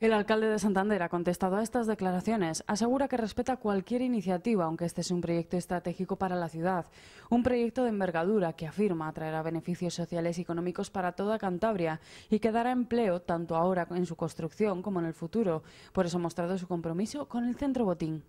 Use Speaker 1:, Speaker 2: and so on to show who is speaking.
Speaker 1: El alcalde de Santander ha contestado a estas declaraciones. Asegura que respeta cualquier iniciativa, aunque este es un proyecto estratégico para la ciudad. Un proyecto de envergadura que afirma traerá beneficios sociales y económicos para toda Cantabria y que dará empleo tanto ahora en su construcción como en el futuro. Por eso ha mostrado su compromiso con el Centro Botín.